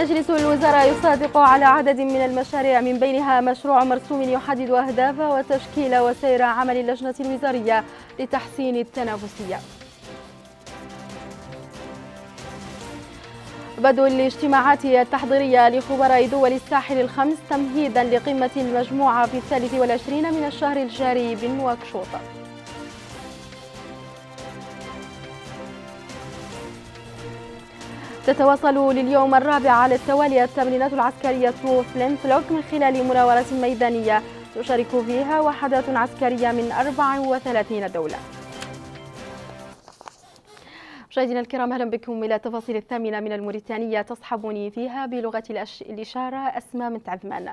مجلس الوزراء يصادق على عدد من المشاريع من بينها مشروع مرسوم يحدد أهداف وتشكيل وسير عمل اللجنة الوزارية لتحسين التنافسية بدء الاجتماعات التحضيرية لخبراء دول الساحل الخمس تمهيدا لقمة المجموعة في الثالث والعشرين من الشهر الجاري بنواكشوط تتواصل لليوم الرابع على التوالي التمرينات العسكرية فلين فلوك من خلال مناورة ميدانية تشارك فيها وحدات عسكرية من 34 دولة مشاهدينا الكرام اهلا بكم الى التفاصيل الثامنه من الموريتانيه تصحبني فيها بلغه الاشاره اسماء من تعذمان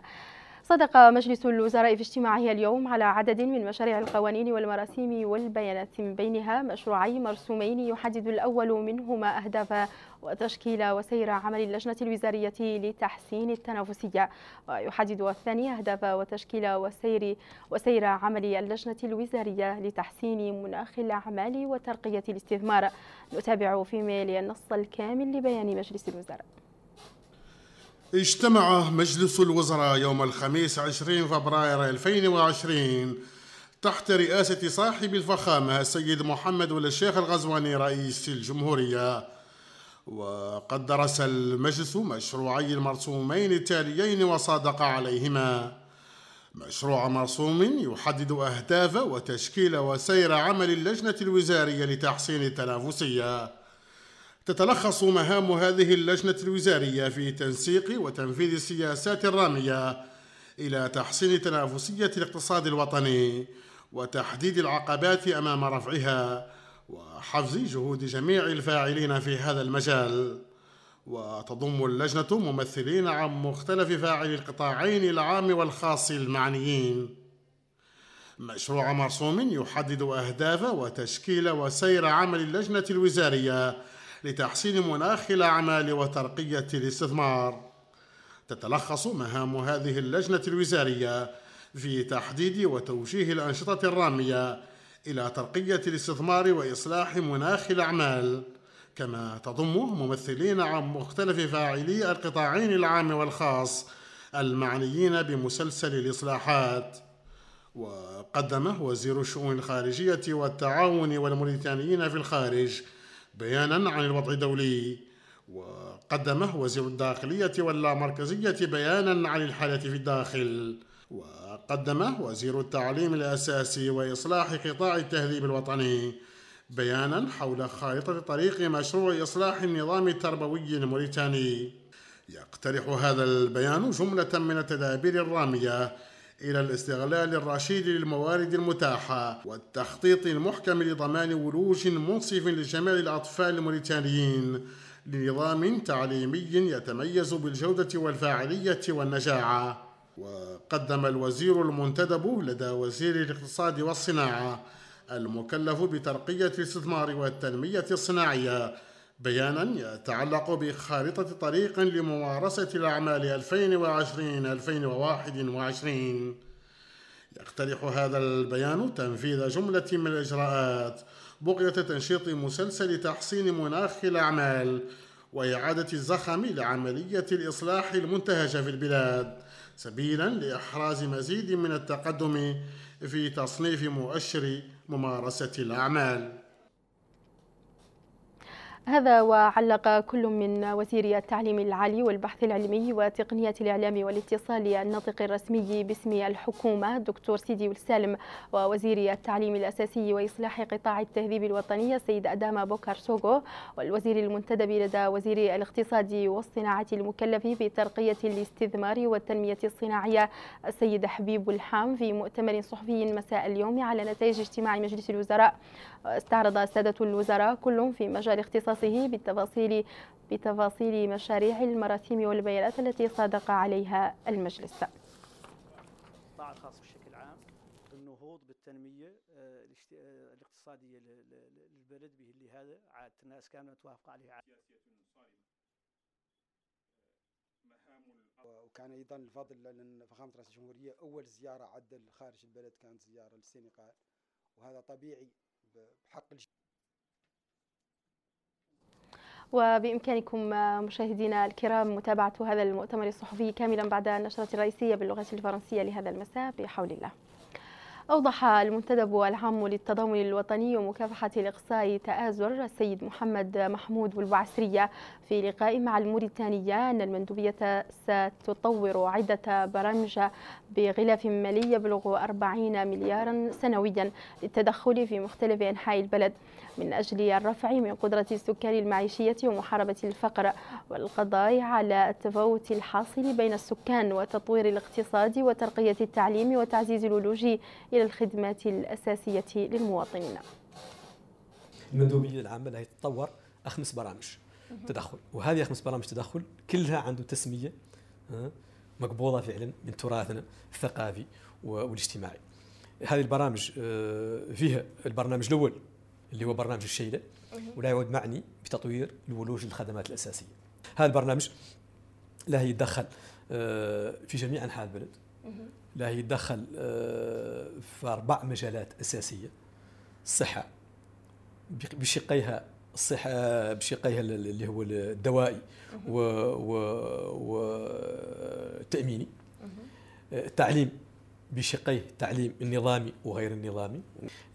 صدق مجلس الوزراء في اجتماعه اليوم على عدد من مشاريع القوانين والمراسيم والبيانات من بينها مشروعي مرسومين يحدد الأول منهما أهداف وتشكيل وسير عمل اللجنة الوزارية لتحسين التنافسية ويحدد الثاني أهداف وتشكيل وسير وسير عمل اللجنة الوزارية لتحسين مناخ الأعمال وترقية الاستثمار نتابع في ميل النص الكامل لبيان مجلس الوزراء اجتمع مجلس الوزراء يوم الخميس 20 فبراير 2020 تحت رئاسة صاحب الفخامة السيد محمد ولي الشيخ الغزواني رئيس الجمهورية وقد درس المجلس مشروعي المرسومين التاليين وصادق عليهما مشروع مرسوم يحدد أهداف وتشكيل وسير عمل اللجنة الوزارية لتحسين التنافسية تتلخص مهام هذه اللجنة الوزارية في تنسيق وتنفيذ السياسات الرامية إلى تحسين تنافسية الاقتصاد الوطني وتحديد العقبات أمام رفعها وحفز جهود جميع الفاعلين في هذا المجال وتضم اللجنة ممثلين عن مختلف فاعلي القطاعين العام والخاص المعنيين مشروع مرسوم يحدد أهداف وتشكيل وسير عمل اللجنة الوزارية لتحسين مناخ الأعمال وترقية الاستثمار تتلخص مهام هذه اللجنة الوزارية في تحديد وتوجيه الأنشطة الرامية إلى ترقية الاستثمار وإصلاح مناخ الأعمال كما تضم ممثلين عن مختلف فاعلي القطاعين العام والخاص المعنيين بمسلسل الإصلاحات وقدم وزير الشؤون الخارجية والتعاون والموريتانيين في الخارج بيانا عن الوضع الدولي وقدمه وزير الداخلية واللامركزية بيانا عن الحالة في الداخل وقدمه وزير التعليم الأساسي وإصلاح قطاع التهذيب الوطني بيانا حول خارطة طريق مشروع إصلاح النظام التربوي الموريتاني يقترح هذا البيان جملة من التدابير الرامية إلى الاستغلال الرشيد للموارد المتاحة والتخطيط المحكم لضمان ولوج منصف لجميع الأطفال الموريتانيين لنظام تعليمي يتميز بالجودة والفاعلية والنجاعة وقدم الوزير المنتدب لدى وزير الاقتصاد والصناعة المكلف بترقية الاستثمار والتنمية الصناعية بيانا يتعلق بخارطة طريق لممارسة الأعمال 2020-2021 يقترح هذا البيان تنفيذ جملة من الإجراءات بغية تنشيط مسلسل تحسين مناخ الأعمال وإعادة الزخم لعملية الإصلاح المنتهجة في البلاد سبيلا لإحراز مزيد من التقدم في تصنيف مؤشر ممارسة الأعمال هذا وعلق كل من وزير التعليم العالي والبحث العلمي وتقنية الإعلام والاتصال الناطق الرسمي باسم الحكومة دكتور سيدي السالم ووزير التعليم الأساسي وإصلاح قطاع التهذيب الوطني سيد أداما بوكار سوغو والوزير المنتدب لدى وزير الاقتصاد والصناعة المكلف بترقية الاستثمار والتنمية الصناعية السيد حبيب الحام في مؤتمر صحفي مساء اليوم على نتائج اجتماع مجلس الوزراء استعرض سادة الوزراء كل في مجال اختصاص إختصاصه بالتفاصيل بتفاصيل مشاريع المراسيم والبيانات التي صادق عليها المجلس. القطاع الخاص بشكل عام النهوض بالتنميه آه، آه، الاقتصاديه للبلد به اللي هذا عاد الناس كامله توافق عليه وكان ايضا الفضل لان فخامه رئيس الجمهوريه اول زياره عدل خارج البلد كانت زياره للسنغال وهذا طبيعي بحق الجميع وبإمكانكم مشاهدينا الكرام متابعة هذا المؤتمر الصحفي كاملا بعد النشرة الرئيسية باللغة الفرنسية لهذا المساء بحول الله أوضح المنتدب العام للتضامن الوطني ومكافحة الإقصاء تآزر السيد محمد محمود بولبعسرية في لقاء مع الموريتانية أن المندوبية ستطور عدة برامج بغلاف مالي يبلغ 40 مليارا سنويا للتدخل في مختلف أنحاء البلد من أجل الرفع من قدرة السكان المعيشية ومحاربة الفقر والقضاء على التفاوت الحاصل بين السكان وتطوير الاقتصاد وترقية التعليم وتعزيز الولوجي إلى الخدمات الأساسية للمواطنين المندوبية العامة لا يتطور خمس برامج تدخل وهذه خمس برامج تدخل كلها عنده تسميه مقبوله فعلا من تراثنا الثقافي والاجتماعي هذه البرامج آه، فيها البرنامج الاول اللي هو برنامج الشيله ولا يعود معني بتطوير الولوج للخدمات الاساسيه هذا البرنامج لا يتدخل آه، في جميع انحاء البلد لا يتدخل آه، في اربع مجالات اساسيه الصحه بشقيها الصحه آه، بشقيها اللي هو الدوائي و, و, و التاميني آه، التعليم بشقيه التعليم النظامي وغير النظامي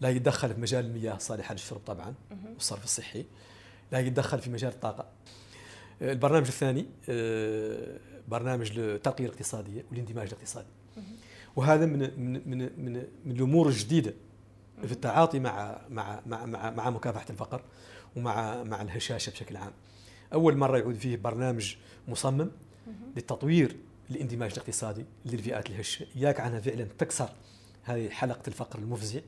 لا يتدخل في مجال المياه الصالحه للشرب طبعا والصرف الصحي لا يتدخل في مجال الطاقه آه، البرنامج الثاني برنامج الترقيه الاقتصاديه والاندماج الاقتصادي وهذا من من من من, من الامور الجديده في التعاطي مع مع مع, مع مكافحه الفقر ومع مع الهشاشه بشكل عام. اول مره يعود فيه برنامج مصمم لتطوير الاندماج الاقتصادي للفئات الهشه، اياك عنها فعلا تكسر هذه حلقه الفقر المفزع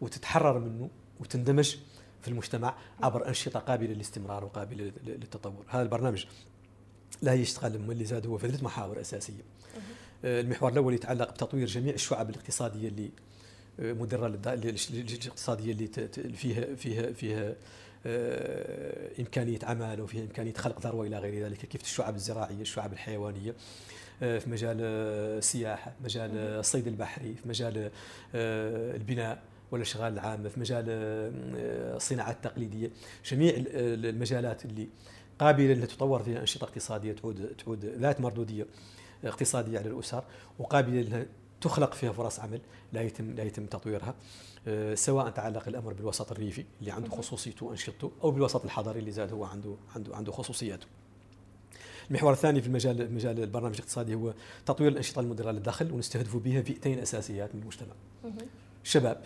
وتتحرر منه وتندمج في المجتمع عبر انشطه قابله للاستمرار وقابله للتطور، هذا البرنامج لا يشتغل اللي زاد هو في ثلاث محاور اساسيه. آه، المحور الاول يتعلق بتطوير جميع الشعب الاقتصاديه اللي آه، مدره الاقتصاديه اللي فيها فيها فيها آه، امكانيه عمل وفيها امكانيه خلق ثروه الى غير ذلك كيف الشعب الزراعيه الشعب الحيوانيه آه، في مجال آه، السياحه مجال الصيد البحري في مجال البناء والاشغال العامه في مجال الصناعه التقليديه جميع المجالات اللي قابله لتطور فيها انشطه اقتصاديه تعود تعود ذات مردوديه اقتصاديه على الاسر وقابله تخلق فيها فرص عمل لا يتم لا يتم تطويرها آه، سواء تعلق الامر بالوسط الريفي اللي عنده خصوصيته وانشطته او بالوسط الحضري اللي زاد هو عنده عنده عنده خصوصياته. المحور الثاني في المجال مجال البرنامج الاقتصادي هو تطوير الانشطه المدره للدخل ونستهدف بها فئتين اساسيات من المجتمع. الشباب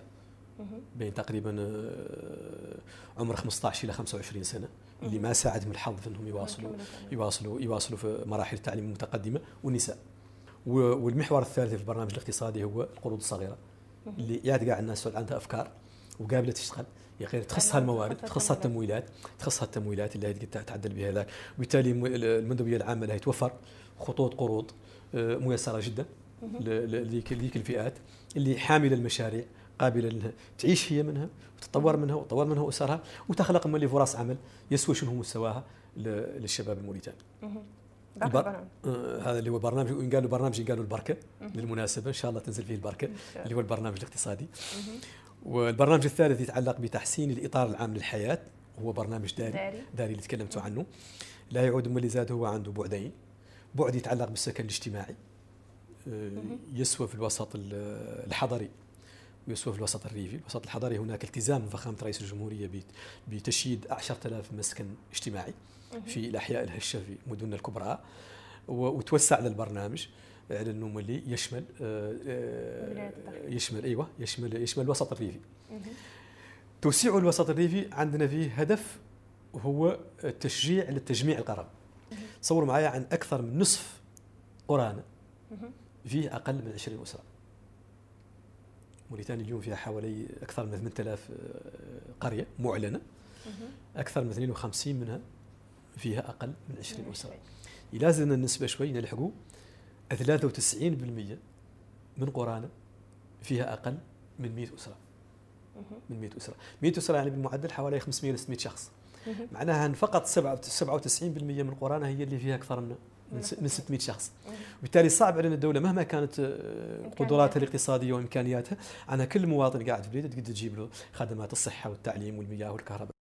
بين تقريبا آه، عمر 15 الى 25 سنه اللي ما ساعدهم الحظ في انهم يواصلوا يواصلوا يواصلوا في مراحل التعليم المتقدمه والنساء. والمحور الثالث في البرنامج الاقتصادي هو القروض الصغيره اللي يعد قاعد الناس عندها افكار وقابله تشتغل يا غير تخصها الموارد تخصها التمويلات تخصها التمويلات اللي تعدل بها لك وبالتالي المندوبيه العامه لها توفر خطوط قروض آه، ميسره جدا لذيك الفئات اللي حامله المشاريع قابله لها تعيش هي منها وتطور منها وتطور منها اسرها وتخلق من فرص عمل يسوى شنو مستواها للشباب الموريتاني. البر... آه، هذا اللي هو برنامج وان قالوا برنامج قالوا البركه للمناسبه ان شاء الله تنزل فيه البركه اللي هو البرنامج الاقتصادي والبرنامج الثالث يتعلق بتحسين الاطار العام للحياه هو برنامج داري داري, داري اللي تكلمتوا عنه لا يعود من اللي زاد هو عنده بعدين بعد يتعلق بالسكن الاجتماعي آه، يسوى في الوسط الحضري ويسوى في الوسط الريفي الوسط الحضري هناك التزام من فخامة رئيس الجمهورية بتشييد 10000 مسكن اجتماعي في الأحياء الهشة في مدننا الكبرى وتوسع للبرنامج على انه ملي يشمل آه، آه، يشمل ايوه يشمل يشمل الوسط الريفي توسيع الوسط الريفي عندنا فيه هدف هو التشجيع للتجميع القرار تصوروا معايا عن اكثر من نصف قرانا فيه اقل من 20 اسره موريتانيا اليوم فيها حوالي اكثر من 8000 آه، قريه معلنه اكثر من 52 منها فيها أقل من 20 أسرة إلا النسبة شوي نلحقوا 93% من قرانا فيها أقل من 100 أسرة من 100 أسرة 100 أسرة يعني بالمعدل حوالي 500 600 شخص معناها أن فقط 97% من قرانا هي اللي فيها أكثر من من 600 شخص وبالتالي صعب علينا الدولة مهما كانت آه، قدراتها الاقتصادية وإمكانياتها أنا كل مواطن قاعد في بلده تقدر تجيب له خدمات الصحة والتعليم والمياه والكهرباء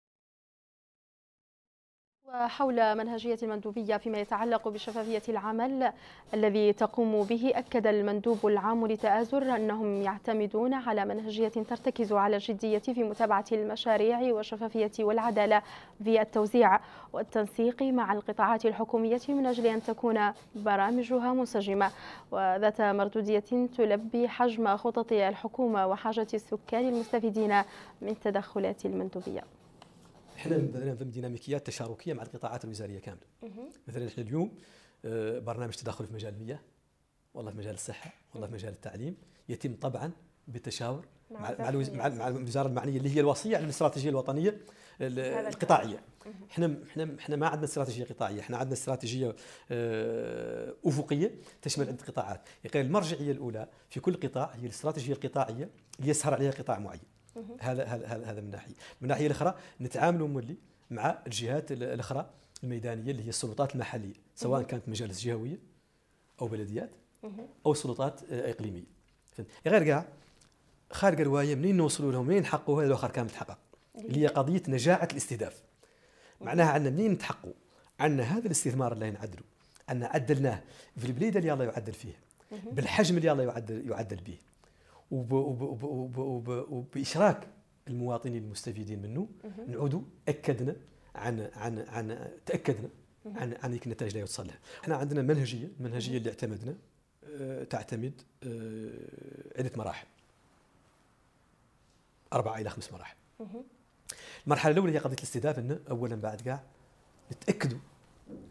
وحول منهجية المندوبية فيما يتعلق بشفافية العمل الذي تقوم به أكد المندوب العام لتآزر أنهم يعتمدون على منهجية ترتكز على الجدية في متابعة المشاريع والشفافية والعدالة في التوزيع والتنسيق مع القطاعات الحكومية من أجل أن تكون برامجها منسجمة وذات مردودية تلبي حجم خطط الحكومة وحاجة السكان المستفيدين من تدخلات المندوبية احنا مثلا نفهم ديناميكيات تشاركيه مع القطاعات الوزاريه كامله مثلا احنا اليوم آه، برنامج تداخل في مجال المياه والله في مجال الصحه والله في مجال التعليم يتم طبعا بالتشاور مع مع, مع, الوزاره المعنيه اللي هي الوصيه على الاستراتيجيه الوطنيه القطاعيه احنا احنا احنا ما عندنا استراتيجيه قطاعيه احنا عندنا استراتيجيه آه، افقيه تشمل عده قطاعات يعني المرجعيه الاولى في كل قطاع هي الاستراتيجيه القطاعيه اللي يسهر عليها قطاع معين هذا هذا هذا من ناحيه من الناحيه الاخرى نتعاملوا مولي مع الجهات الاخرى الميدانيه اللي هي السلطات المحليه سواء كانت مجالس جهويه او بلديات او سلطات آه، اقليميه غير كاع خارج الروايه منين نوصلوا لهم منين نحققوا هذا الاخر كامل تحقق اللي هي قضيه نجاعه الاستهداف معناها عندنا منين نتحقوا عندنا هذا الاستثمار اللي نعدلوا عندنا عدلناه في البليده اللي الله يعدل فيها بالحجم اللي الله يعدل يعدل به وباشراك المواطنين المستفيدين منه نعودوا اكدنا عن عن عن تاكدنا عن عن النتائج اللي يوصل لها احنا عندنا منهجيه المنهجيه اللي اعتمدنا آه، تعتمد آه، عده مراحل اربع الى خمس مراحل المرحله الاولى هي قضيه الاستهداف ان اولا بعد كاع نتاكدوا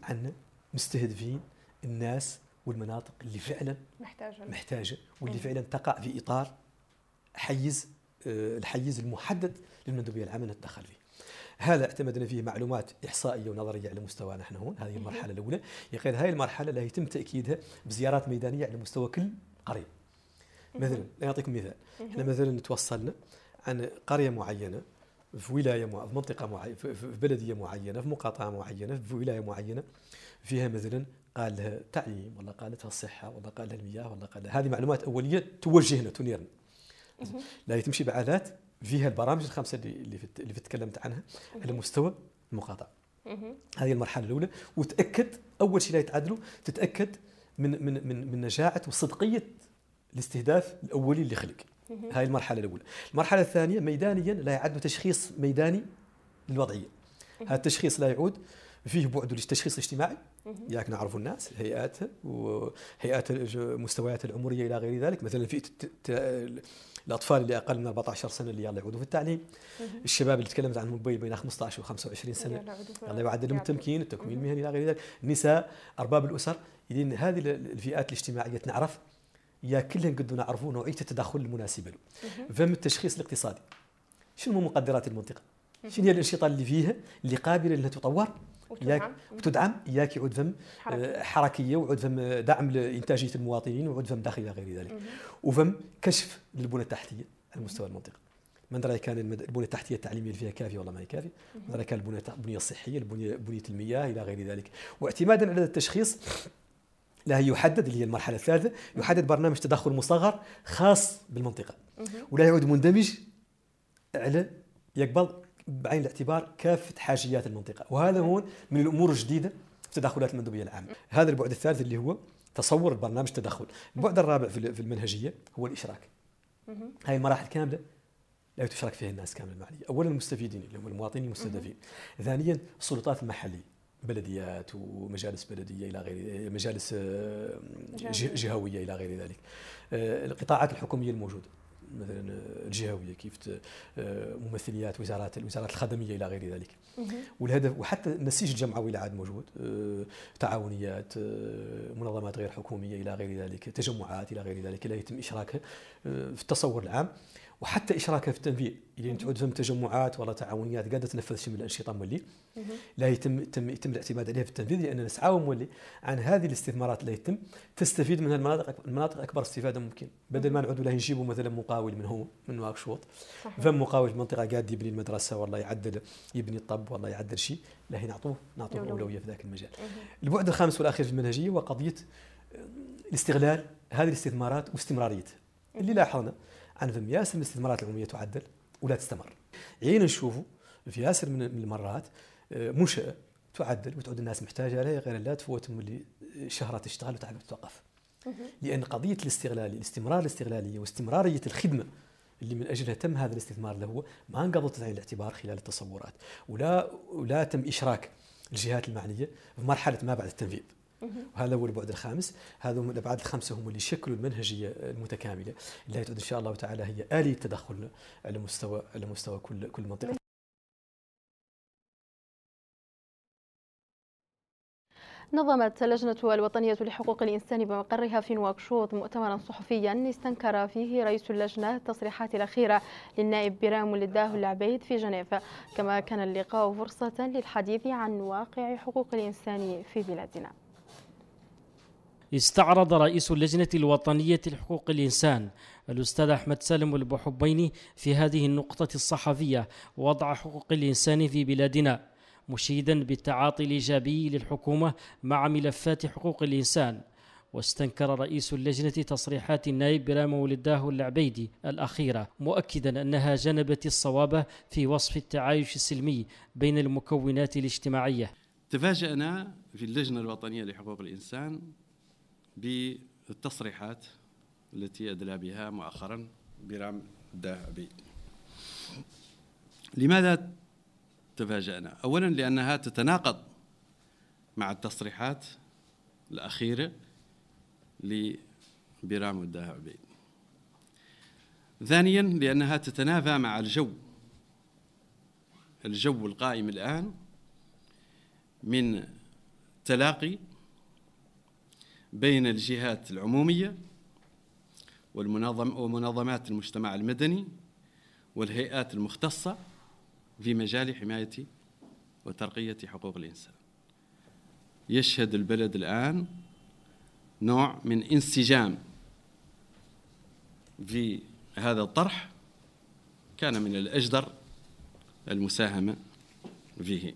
عن مستهدفين الناس والمناطق اللي فعلا محتاجه محتاجه واللي إيه. فعلا تقع في اطار حيز آه، الحيز المحدد للمندوبيه العامه نتدخل فيه. هذا اعتمدنا فيه معلومات احصائيه ونظريه على مستوى نحن هون هذه إيه. المرحله الاولى يقال هذه المرحله لا يتم تاكيدها بزيارات ميدانيه على مستوى كل قريه إيه. مثلا نعطيكم مثال احنا مثلا توصلنا عن قريه معينه في ولايه في منطقه معينه في بلديه معينه في مقاطعه معينه في ولايه معينه فيها مثلا قالها تعليم ولا قالتها الصحه ولا قالها المياه ولا قالها هذه معلومات اوليه توجهنا تنيرنا لا تمشي بعادات فيها البرامج الخمسه اللي اللي تكلمت عنها على مستوى المقاطعه هذه المرحله الاولى وتاكد اول شيء لا يتعدلوا تتاكد من من من, من نجاعه وصدقيه الاستهداف الاولي اللي خلق هاي المرحله الاولى المرحله الثانيه ميدانيا لا يعد تشخيص ميداني للوضعيه هذا التشخيص لا يعود فيه بعد للتشخيص الاجتماعي ياك نعرفوا الناس هيئات وهيئات المستويات العمريه الى غير ذلك مثلا في الاطفال اللي اقل من 14 سنه اللي يلا يعودوا في التعليم الشباب اللي تكلمت عنهم بين 15 و 25 سنه الله يعود لهم التمكين التكوين المهني الى غير ذلك النساء ارباب الاسر اذا هذه الفئات الاجتماعيه نعرف يا كلهم قد نعرفوا نوعيه التدخل المناسبه له فم التشخيص الاقتصادي شنو مقدرات المنطقه شنو هي الانشطه اللي فيها اللي قابله انها تطور وتدعم ياك يعود حركيه آه، وعود آه، دعم لانتاجيه المواطنين وعود داخليه غير ذلك وفم كشف للبنى التحتيه على مستوى المنطقه من ندري كان البنيه التحتيه التعليميه اللي فيها كافيه ولا ما هي كافيه من ندري كان البنيه الصحيه البنيه بنيه المياه الى غير ذلك واعتمادا على التشخيص لا يحدد اللي هي المرحله الثالثه يحدد برنامج تدخل مصغر خاص بالمنطقه ولا يعود مندمج على يقبل بعين الاعتبار كافه حاجيات المنطقه وهذا هون من الامور الجديده في تدخلات المندوبيه العامه هذا البعد الثالث اللي هو تصور البرنامج التدخل البعد الرابع في المنهجيه هو الاشراك هاي المراحل كامله لا تشارك فيها الناس كامل المعنيه، اولا المستفيدين اللي هم المواطنين المستهدفين، ثانيا السلطات المحليه بلديات ومجالس بلديه الى غير مجالس آه، جهويه الى غير ذلك. آه، القطاعات الحكوميه الموجوده، مثلا آه، الجهويه كيف آه، ممثليات وزارات الوزارات الخدميه الى غير ذلك والهدف وحتى النسيج الجمعوي عاد موجود آه، تعاونيات منظمات غير حكوميه الى غير ذلك تجمعات الى غير ذلك لا يتم اشراكها في التصور العام وحتى اشراكها في التنفيذ اللي تعود فهم تجمعات ولا تعاونيات قاعده تنفذ شيء من الانشطه مولي لا يتم يتم يتم الاعتماد عليها في التنفيذ لان نسعى مولي عن هذه الاستثمارات اللي يتم تستفيد منها المناطق المناطق اكبر استفاده ممكن بدل ما نعودوا له نجيبوا مثلا مقاول من هو من واكشوط فم مقاول في منطقه قاعد يبني المدرسه والله يعدل يبني الطب والله يعدل شيء لا نعطوه نعطوه اولويه في ذاك المجال البعد الخامس والاخير في المنهجيه هو قضيه آه، الاستغلال هذه الاستثمارات واستمراريتها اللي إيه. لاحظنا انا فم ياسر من الاستثمارات العموميه تعدل ولا تستمر عين نشوفوا في ياسر من المرات منشاه تعدل وتعود الناس محتاجه لها غير لا تفوت اللي شهره تشتغل وتعب توقف لان قضيه الاستغلاليه الاستمرار الاستغلاليه واستمراريه الخدمه اللي من اجلها تم هذا الاستثمار له هو ما انقضت عين الاعتبار خلال التصورات ولا ولا تم اشراك الجهات المعنيه في مرحله ما بعد التنفيذ وهذا هو البعد الخامس هذا من الابعاد الخمسه هم اللي شكلوا المنهجيه المتكامله اللي تعود ان شاء الله تعالى هي اليه التدخل على مستوى على مستوى كل كل منطقه نظمت اللجنة الوطنية لحقوق الإنسان بمقرها في نواكشوط مؤتمرا صحفيا استنكر فيه رئيس اللجنة التصريحات الأخيرة للنائب برام للداه العبيد في جنيف كما كان اللقاء فرصة للحديث عن واقع حقوق الإنسان في بلادنا استعرض رئيس اللجنة الوطنية لحقوق الإنسان الأستاذ أحمد سالم البحبيني في هذه النقطة الصحفية وضع حقوق الإنسان في بلادنا مشيدا بالتعاطي الإيجابي للحكومة مع ملفات حقوق الإنسان واستنكر رئيس اللجنة تصريحات النائب بلا ولداه العبيدي الأخيرة مؤكدا أنها جنبت الصواب في وصف التعايش السلمي بين المكونات الاجتماعية تفاجأنا في اللجنة الوطنية لحقوق الإنسان بالتصريحات التي أدلى بها مؤخرا برام الذهبي لماذا تفاجأنا؟ أولا لأنها تتناقض مع التصريحات الأخيرة لبرام الذهبي ثانيا لأنها تتنافى مع الجو الجو القائم الآن من تلاقي بين الجهات العمومية والمنظم ومنظمات المجتمع المدني والهيئات المختصة في مجال حماية وترقية حقوق الإنسان يشهد البلد الآن نوع من انسجام في هذا الطرح كان من الأجدر المساهمة فيه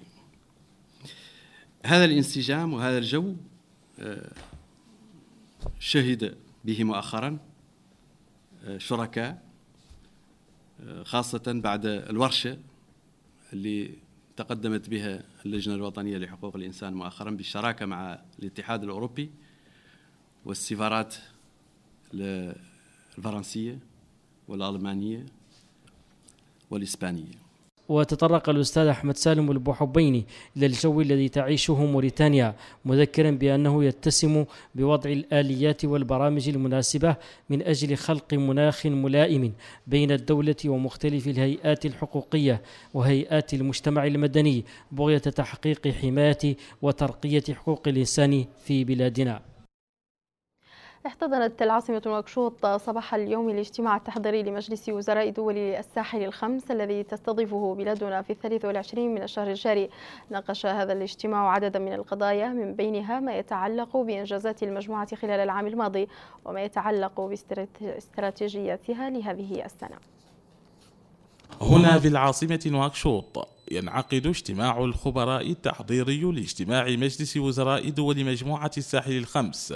هذا الانسجام وهذا الجو آه، شهد به مؤخرا آه، شركاء آه، خاصة بعد الورشة اللي تقدمت بها اللجنة الوطنية لحقوق الإنسان مؤخرا بالشراكة مع الاتحاد الأوروبي والسفارات الفرنسية والألمانية والإسبانية وتطرق الأستاذ أحمد سالم البحبيني للجو الذي تعيشه موريتانيا مذكرا بأنه يتسم بوضع الآليات والبرامج المناسبة من أجل خلق مناخ ملائم بين الدولة ومختلف الهيئات الحقوقية وهيئات المجتمع المدني بغية تحقيق حماية وترقية حقوق الإنسان في بلادنا احتضنت العاصمة نواكشوط صباح اليوم الاجتماع التحضيري لمجلس وزراء دول الساحل الخمس الذي تستضيفه بلادنا في الثالث والعشرين من الشهر الجاري ناقش هذا الاجتماع عددا من القضايا من بينها ما يتعلق بإنجازات المجموعة خلال العام الماضي وما يتعلق باستراتيجيتها لهذه السنة هنا في العاصمة نواكشوط ينعقد اجتماع الخبراء التحضيري لاجتماع مجلس وزراء دول مجموعة الساحل الخمس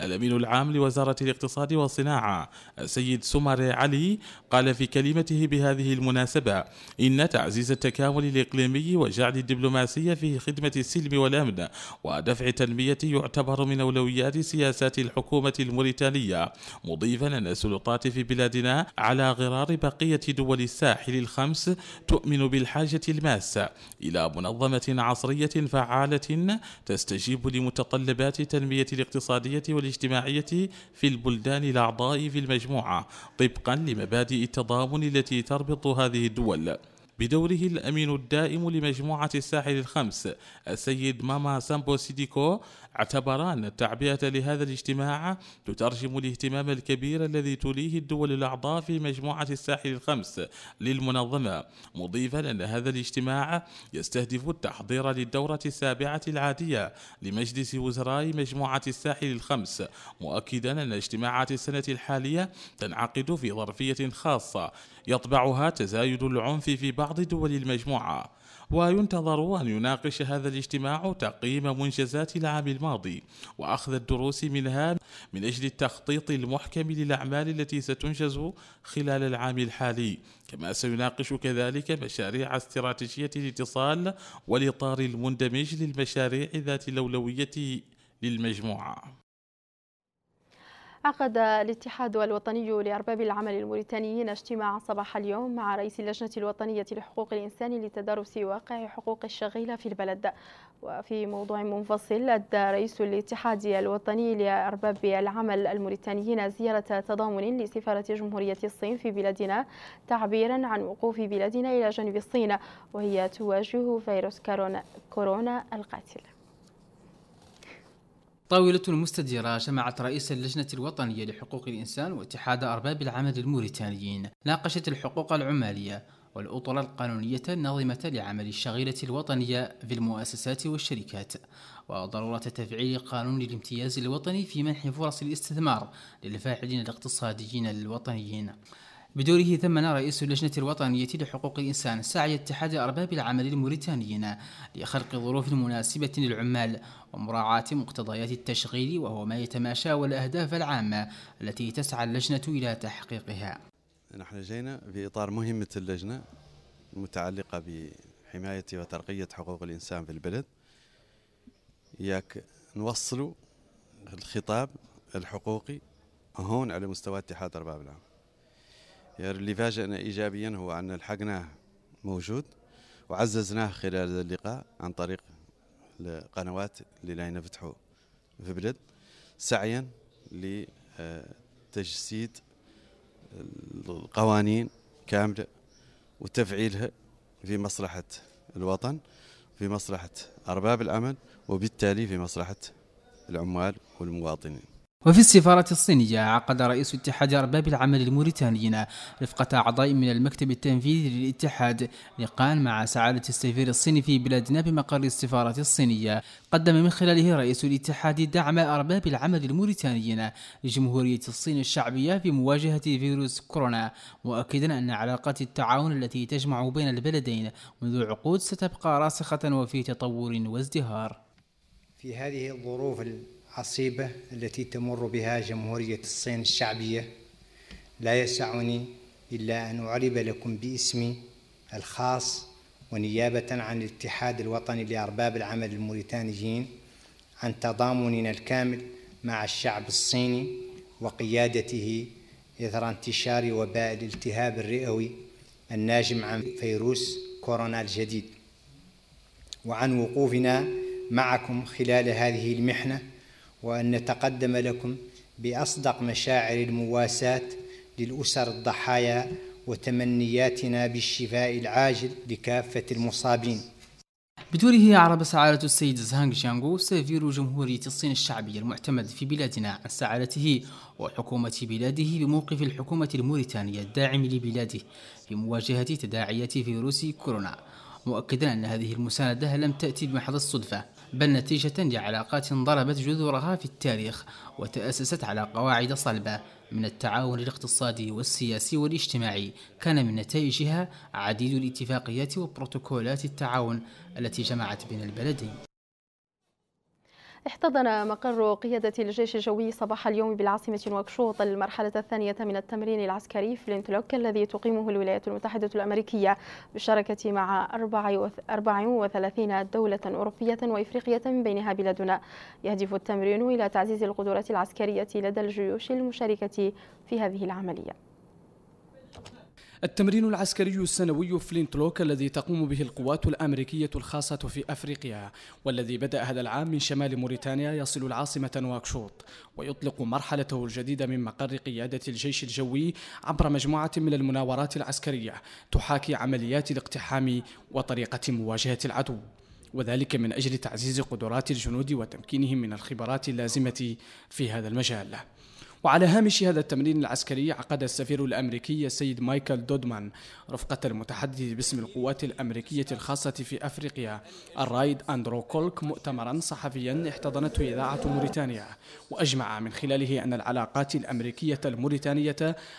الأمين العام لوزارة الاقتصاد والصناعة السيد سمر علي قال في كلمته بهذه المناسبة إن تعزيز التكامل الإقليمي وجعل الدبلوماسية في خدمة السلم والأمن ودفع التنمية يعتبر من أولويات سياسات الحكومة الموريتانية مضيفا أن السلطات في بلادنا على غرار بقية دول الساحل الخمس تؤمن بالحاجة المالية الناس إلى منظمة عصرية فعالة تستجيب لمتطلبات التنمية الاقتصادية والاجتماعية في البلدان الأعضاء في المجموعة طبقا لمبادئ التضامن التي تربط هذه الدول بدوره الأمين الدائم لمجموعة الساحل الخمس السيد ماما سامبو سيديكو اعتبران التعبئة لهذا الاجتماع تترجم الاهتمام الكبير الذي تليه الدول الأعضاء في مجموعة الساحل الخمس للمنظمة مضيفا أن هذا الاجتماع يستهدف التحضير للدورة السابعة العادية لمجلس وزراء مجموعة الساحل الخمس مؤكدا أن اجتماعات السنة الحالية تنعقد في ظرفية خاصة يطبعها تزايد العنف في بعض دول المجموعة وينتظر أن يناقش هذا الاجتماع تقييم منجزات العام الماضي وأخذ الدروس منها من أجل التخطيط المحكم للأعمال التي ستنجز خلال العام الحالي كما سيناقش كذلك مشاريع استراتيجية الاتصال والإطار المندمج للمشاريع ذات الأولوية للمجموعة عقد الاتحاد الوطني لأرباب العمل الموريتانيين اجتماع صباح اليوم مع رئيس اللجنة الوطنية لحقوق الإنسان لتدارس واقع حقوق الشغيلة في البلد وفي موضوع منفصل أدى رئيس الاتحاد الوطني لأرباب العمل الموريتانيين زيارة تضامن لسفارة جمهورية الصين في بلادنا تعبيرا عن وقوف بلادنا إلى جانب الصين وهي تواجه فيروس كورونا القاتل طاولة مستديرة جمعت رئيس اللجنة الوطنية لحقوق الإنسان واتحاد أرباب العمل الموريتانيين ناقشت الحقوق العمالية والأطر القانونية الناظمة لعمل الشغيلة الوطنية في المؤسسات والشركات وضرورة تفعيل قانون الامتياز الوطني في منح فرص الاستثمار للفاعلين الاقتصاديين الوطنيين بدوره ثمن رئيس اللجنة الوطنية لحقوق الإنسان سعي اتحاد أرباب العمل الموريتانيين لخلق ظروف مناسبة للعمال ومراعاة مقتضيات التشغيل وهو ما يتماشى والأهداف العامة التي تسعى اللجنة إلى تحقيقها نحن جينا في إطار مهمة اللجنة المتعلقة بحماية وترقية حقوق الإنسان في البلد ياك نوصلوا الخطاب الحقوقي هون على مستوى اتحاد أرباب العمل يعني اللي فاجأنا إيجابيا هو أن الحقناه موجود وعززناه خلال اللقاء عن طريق القنوات اللي لا فتحوا في بلد سعيا لتجسيد القوانين كاملة وتفعيلها في مصلحة الوطن في مصلحة أرباب العمل وبالتالي في مصلحة العمال والمواطنين وفي السفارة الصينية عقد رئيس اتحاد أرباب العمل الموريتانيين رفقة أعضاء من المكتب التنفيذي للاتحاد لقاء مع سعادة السفير الصيني في بلادنا بمقر السفارة الصينية قدم من خلاله رئيس الاتحاد دعم أرباب العمل الموريتانيين لجمهورية الصين الشعبية في مواجهة فيروس كورونا مؤكدا أن علاقات التعاون التي تجمع بين البلدين منذ عقود ستبقى راسخة وفي تطور وازدهار في هذه الظروف العصيبة التي تمر بها جمهورية الصين الشعبية لا يسعني إلا أن أعرب لكم باسمي الخاص ونيابة عن الاتحاد الوطني لأرباب العمل الموريتانيين عن تضامننا الكامل مع الشعب الصيني وقيادته إثر انتشار وباء الالتهاب الرئوي الناجم عن فيروس كورونا الجديد وعن وقوفنا معكم خلال هذه المحنه وأن نتقدم لكم بأصدق مشاعر المواساة للأسر الضحايا وتمنياتنا بالشفاء العاجل لكافة المصابين بدوره عرب سعادة السيد زهانغ جيانغو سفير جمهورية الصين الشعبية المعتمد في بلادنا عن سعادته وحكومة بلاده بموقف الحكومة الموريتانية الداعم لبلاده في مواجهة تداعيات فيروس كورونا مؤكدا أن هذه المساندة لم تأتي بمحض الصدفة بل نتيجة لعلاقات ضربت جذورها في التاريخ وتأسست على قواعد صلبة من التعاون الاقتصادي والسياسي والاجتماعي كان من نتائجها عديد الاتفاقيات وبروتوكولات التعاون التي جمعت بين البلدين احتضن مقر قيادة الجيش الجوي صباح اليوم بالعاصمة نواكشوط المرحلة الثانية من التمرين العسكري فلينتلوك الذي تقيمه الولايات المتحدة الأمريكية بالشراكة مع 34 دولة أوروبية وإفريقية من بينها بلادنا يهدف التمرين إلى تعزيز القدرات العسكرية لدى الجيوش المشاركة في هذه العملية التمرين العسكري السنوي فلينت لوك الذي تقوم به القوات الأمريكية الخاصة في أفريقيا والذي بدأ هذا العام من شمال موريتانيا يصل العاصمة نواكشوط ويطلق مرحلته الجديدة من مقر قيادة الجيش الجوي عبر مجموعة من المناورات العسكرية تحاكي عمليات الاقتحام وطريقة مواجهة العدو وذلك من أجل تعزيز قدرات الجنود وتمكينهم من الخبرات اللازمة في هذا المجال وعلى هامش هذا التمرين العسكري عقد السفير الأمريكي السيد مايكل دودمان رفقة المتحدث باسم القوات الأمريكية الخاصة في أفريقيا الرايد أندرو كولك مؤتمرا صحفيا احتضنته إذاعة موريتانيا وأجمع من خلاله أن العلاقات الأمريكية الموريتانية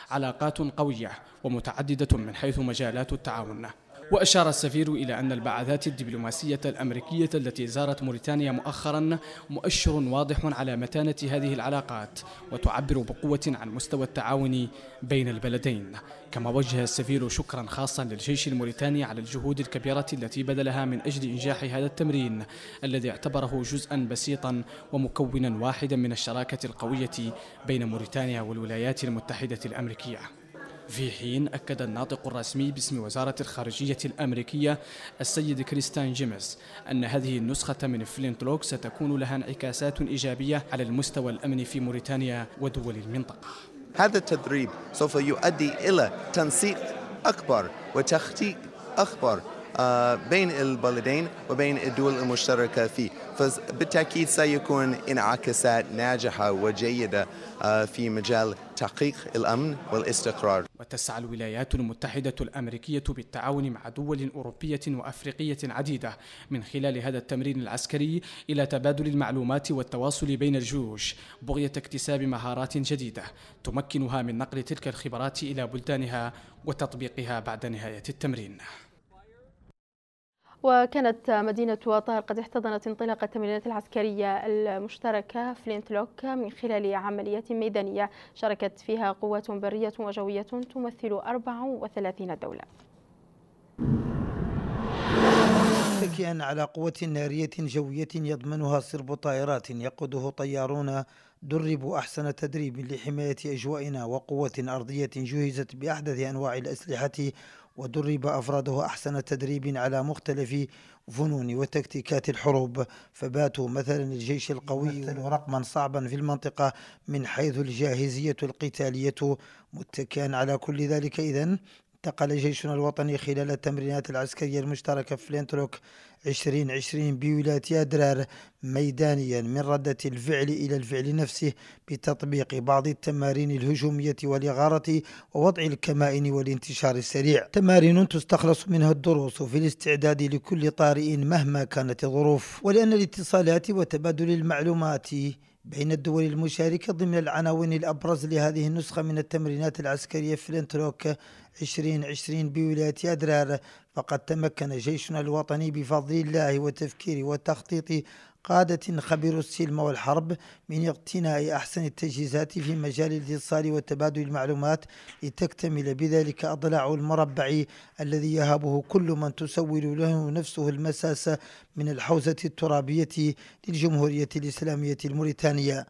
علاقات قوية ومتعددة من حيث مجالات التعاون وأشار السفير إلى أن البعثات الدبلوماسية الأمريكية التي زارت موريتانيا مؤخرا مؤشر واضح على متانة هذه العلاقات وتعبر بقوة عن مستوى التعاون بين البلدين كما وجه السفير شكرا خاصا للجيش الموريتاني على الجهود الكبيرة التي بذلها من أجل إنجاح هذا التمرين الذي اعتبره جزءا بسيطا ومكونا واحدا من الشراكة القوية بين موريتانيا والولايات المتحدة الأمريكية في حين أكد الناطق الرسمي باسم وزارة الخارجية الأمريكية السيد كريستان جيمس أن هذه النسخة من فلينتلوك ستكون لها انعكاسات إيجابية على المستوى الأمني في موريتانيا ودول المنطقة هذا التدريب سوف يؤدي إلى تنسيق أكبر وتخطيط أكبر آه، بين البلدين وبين الدول المشتركة فيه فبالتأكيد سيكون انعكاسات ناجحة وجيدة آه، في مجال تحقيق الأمن والاستقرار وتسعى الولايات المتحدة الأمريكية بالتعاون مع دول أوروبية وأفريقية عديدة من خلال هذا التمرين العسكري إلى تبادل المعلومات والتواصل بين الجيوش بغية اكتساب مهارات جديدة تمكنها من نقل تلك الخبرات إلى بلدانها وتطبيقها بعد نهاية التمرين وكانت مدينة طهر قد احتضنت انطلاق التمرينات العسكرية المشتركة فلينتلوك من خلال عمليات ميدانية شاركت فيها قوات برية وجوية تمثل 34 دولة متكئا على قوة نارية جوية يضمنها سرب طائرات يقوده طيارون دربوا أحسن تدريب لحماية أجوائنا وقوة أرضية جهزت بأحدث أنواع الأسلحة ودرب أفراده أحسن تدريب على مختلف فنون وتكتيكات الحروب فباتوا مثلا الجيش القوي رقما صعبا في المنطقة من حيث الجاهزية القتالية متكئا على كل ذلك إذن انتقل جيشنا الوطني خلال التمرينات العسكرية المشتركة في لينتروك 2020 بولاية أدرار ميدانيا من ردة الفعل إلى الفعل نفسه بتطبيق بعض التمارين الهجومية والإغارة ووضع الكمائن والانتشار السريع تمارين تستخلص منها الدروس في الاستعداد لكل طارئ مهما كانت الظروف ولأن الاتصالات وتبادل المعلومات بين الدول المشاركة ضمن العناوين الأبرز لهذه النسخة من التمرينات العسكرية في لينتروك 2020 بولاية أدرار فقد تمكن جيشنا الوطني بفضل الله وتفكير وتخطيط قادة خبير السلم والحرب من اقتناء أحسن التجهيزات في مجال الاتصال وتبادل المعلومات لتكتمل بذلك أضلاع المربع الذي يهابه كل من تسول له نفسه المساس من الحوزة الترابية للجمهورية الإسلامية الموريتانية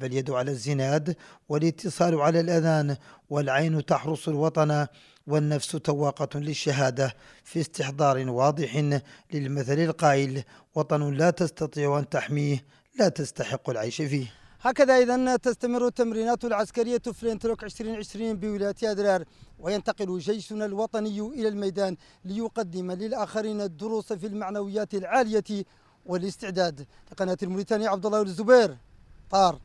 فاليد على الزناد والاتصال على الأذان والعين تحرس الوطن والنفس تواقة للشهادة في استحضار واضح للمثل القائل وطن لا تستطيع أن تحميه لا تستحق العيش فيه هكذا إذا تستمر التمرينات العسكرية الانتروك 2020 بولاية أدرار وينتقل جيشنا الوطني إلى الميدان ليقدم للآخرين الدروس في المعنويات العالية والاستعداد لقناة الموريتانية عبد الله الزبير طار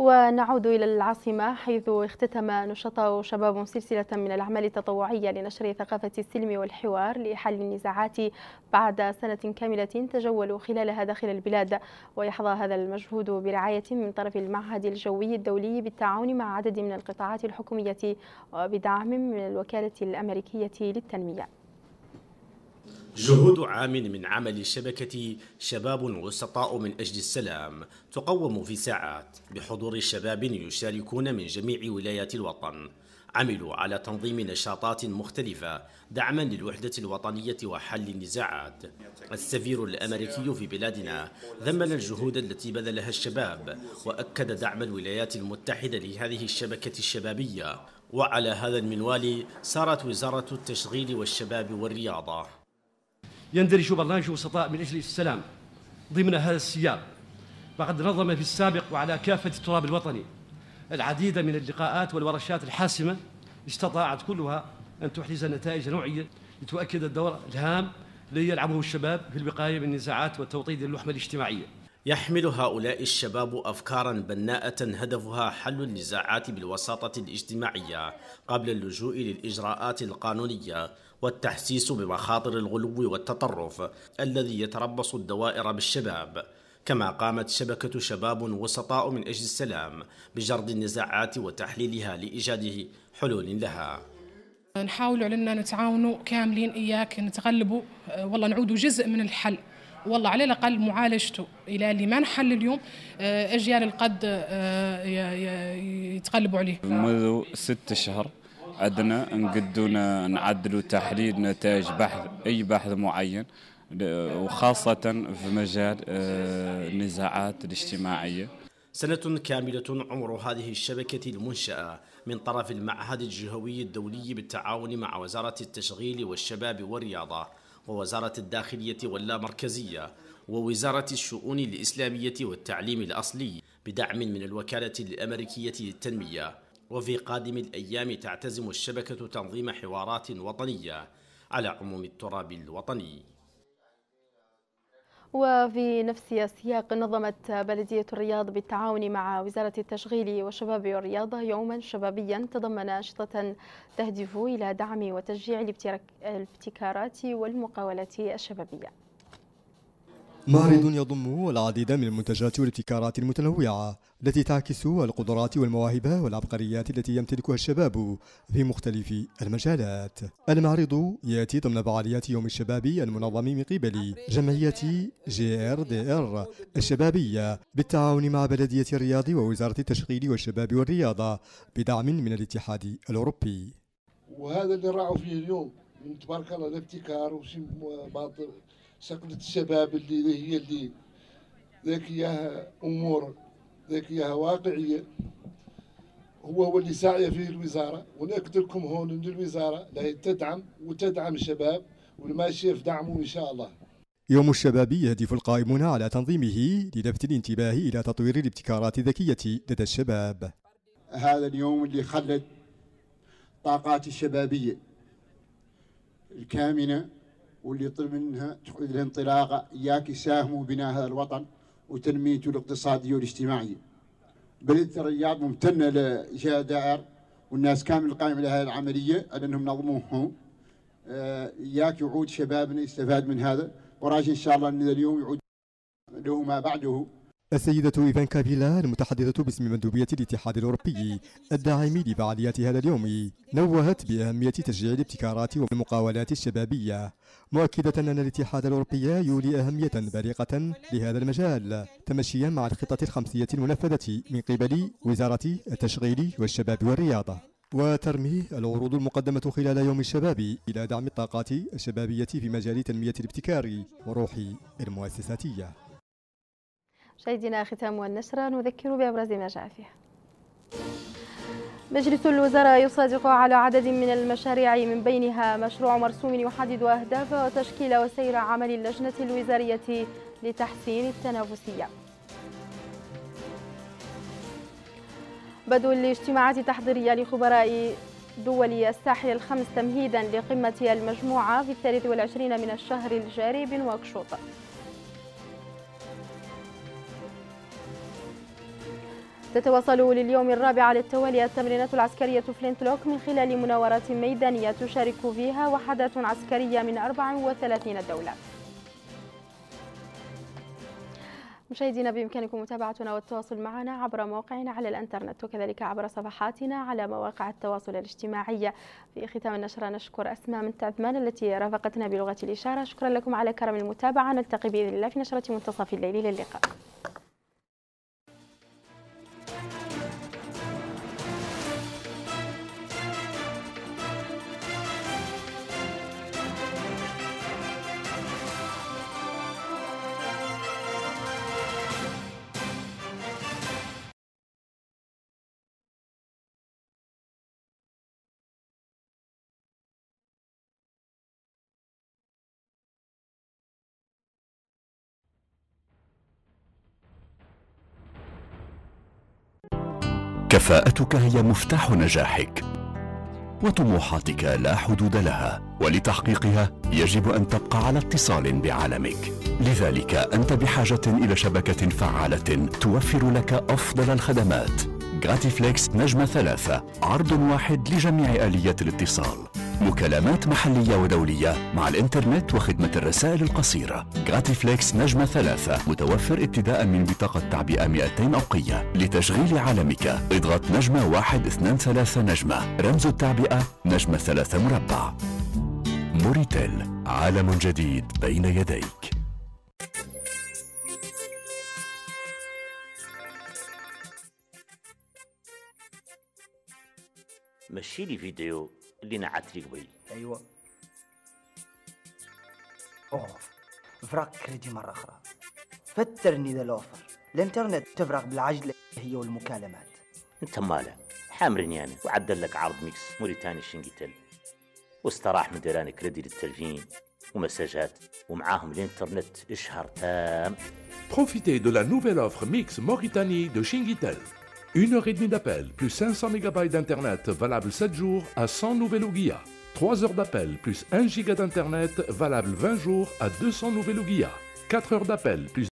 ونعود إلى العاصمة حيث اختتم نشطاء شباب سلسلة من الأعمال التطوعية لنشر ثقافة السلم والحوار لحل النزاعات بعد سنة كاملة تجولوا خلالها داخل البلاد ويحظى هذا المجهود برعاية من طرف المعهد الجوي الدولي بالتعاون مع عدد من القطاعات الحكومية وبدعم من الوكالة الأمريكية للتنمية جهود عام من عمل شبكة شباب وسطاء من أجل السلام تقوم في ساعات بحضور شباب يشاركون من جميع ولايات الوطن عملوا على تنظيم نشاطات مختلفة دعما للوحدة الوطنية وحل النزاعات السفير الأمريكي في بلادنا ذمل الجهود التي بذلها الشباب وأكد دعم الولايات المتحدة لهذه الشبكة الشبابية وعلى هذا المنوال سارت وزارة التشغيل والشباب والرياضة يندرج برنامج وسطاء من أجل السلام ضمن هذا السياق فقد نظم في السابق وعلى كافة التراب الوطني العديد من اللقاءات والورشات الحاسمة استطاعت كلها أن تحرز نتائج نوعية لتؤكد الدور الهام الذي يلعبه الشباب في الوقاية من النزاعات وتوطيد اللحمة الاجتماعية يحمل هؤلاء الشباب أفكارا بناءة هدفها حل النزاعات بالوساطة الاجتماعية قبل اللجوء للإجراءات القانونية والتحسيس بمخاطر الغلو والتطرف الذي يتربص الدوائر بالشباب كما قامت شبكة شباب وسطاء من أجل السلام بجرد النزاعات وتحليلها لإيجاد حلول لها نحاول علينا نتعاونوا كاملين إياك نتغلبوا آه، والله نعودوا جزء من الحل والله على الاقل معالجته الى اللي ما نحل اليوم آه، اجيال القد آه، يتقلبوا عليه منذ ست شهر عندنا نقدوا نعدلوا تحليل نتائج بحث اي بحث معين وخاصة في مجال آه، النزاعات الاجتماعية سنة كاملة عمر هذه الشبكة المنشأة من طرف المعهد الجهوي الدولي بالتعاون مع وزارة التشغيل والشباب والرياضة ووزارة الداخلية واللامركزية ووزارة الشؤون الإسلامية والتعليم الأصلي بدعم من الوكالة الأمريكية للتنمية وفي قادم الأيام تعتزم الشبكة تنظيم حوارات وطنية على عموم التراب الوطني وفي نفس السياق نظمت بلدية الرياض بالتعاون مع وزارة التشغيل والشباب والرياضة يوما شبابيا تضمن أنشطة تهدف إلى دعم وتشجيع الابتكارات والمقاولات الشبابية معرض يضم العديد من المنتجات والابتكارات المتنوعة التي تعكس القدرات والمواهب والعبقريات التي يمتلكها الشباب في مختلف المجالات المعرض يأتي ضمن فعاليات يوم الشباب المنظم من قبل جمعية جي ار دي ار الشبابية بالتعاون مع بلدية الرياض ووزارة التشغيل والشباب والرياضة بدعم من الاتحاد الأوروبي وهذا اللي راعوا فيه اليوم من تبارك الله الابتكار وشي شغلة الشباب اللي هي اللي ذاك أمور ذاك واقعية هو هو اللي ساعي فيه الوزارة ونأكد لكم هون أن الوزارة لا تدعم وتدعم الشباب والماشية في دعمه إن شاء الله يوم الشباب يهدف القائمون على تنظيمه للفت الانتباه إلى تطوير الابتكارات الذكية لدى الشباب هذا اليوم اللي خلد طاقات الشبابية الكامنة واللي يطلب منها تقعد لهم إياك يساهموا بناء هذا الوطن وتنميته الاقتصادية والاجتماعية بلدة الرياض ممتنة لجهة دائر والناس كامل القائمه على هذه العملية على أنهم نظموهم آه، إياك يعود شبابنا يستفاد من هذا وراجي إن شاء الله أن اليوم يعود له ما بعده السيدة إيفان كابيلا المتحدثة باسم مندوبية الاتحاد الأوروبي الداعم لفعاليات هذا اليوم نوهت بأهمية تشجيع الابتكارات والمقاولات الشبابية مؤكدة أن الاتحاد الأوروبي يولي أهمية بارقة لهذا المجال تمشيا مع الخطة الخمسية المنفذة من قبل وزارة التشغيل والشباب والرياضة وترمي العروض المقدمة خلال يوم الشباب إلى دعم الطاقات الشبابية في مجال تنمية الابتكار وروح المؤسساتية مشاهدينا ختام النشرة نذكر بأبرز ما جاء فيها مجلس الوزراء يصادق على عدد من المشاريع من بينها مشروع مرسوم يحدد أهداف وتشكيل وسير عمل اللجنة الوزارية لتحسين التنافسية بدء الاجتماعات التحضيرية لخبراء دول الساحل الخمس تمهيدا لقمة المجموعة في الثالث والعشرين من الشهر الجاري بنواكشوط تتواصل لليوم الرابع على التوالي التمرينات العسكرية فلينتلوك من خلال مناورات ميدانية تشارك فيها وحدات عسكرية من 34 دولة مشاهدينا بإمكانكم متابعتنا والتواصل معنا عبر موقعنا على الأنترنت وكذلك عبر صفحاتنا على مواقع التواصل الاجتماعي في ختام النشرة نشكر أسماء من تعبمان التي رافقتنا بلغة الإشارة شكرا لكم على كرم المتابعة نلتقي بإذن الله في نشرة منتصف الليل للقاء كفاءتك هي مفتاح نجاحك وطموحاتك لا حدود لها ولتحقيقها يجب ان تبقى على اتصال بعالمك لذلك انت بحاجه الى شبكه فعاله توفر لك افضل الخدمات جراتيفليكس نجمه ثلاثه عرض واحد لجميع اليات الاتصال مكالمات محلية ودولية مع الإنترنت وخدمة الرسائل القصيرة فليكس نجمة ثلاثة متوفر ابتداء من بطاقة تعبئة 200 أوقية لتشغيل عالمك اضغط نجمة واحد اثنان ثلاثة نجمة رمز التعبئة نجمة ثلاثة مربع موريتيل عالم جديد بين يديك مشي لي فيديو اللي نعت لي قبيل ايوه اوف فراق كريدي مره اخرى فترني ذا الاوفر الانترنت تفرغ بالعجله هي والمكالمات انت ماله حامرني انا وعدل لك عرض ميكس موريتاني شنقيتل واستراح من ديران كريدي للتلفين ومساجات ومعاهم الانترنت اشهر تام بروفيتي دو لا نوفيل اوفر ميكس موريتاني دو Shingitel. 1h30 d'appel, plus 500 MB d'Internet, valable 7 jours à 100 nouvelles OUGIA. 3 heures d'appel, plus 1 giga d'Internet, valable 20 jours à 200 nouvelles OUGIA. 4 heures d'appel, plus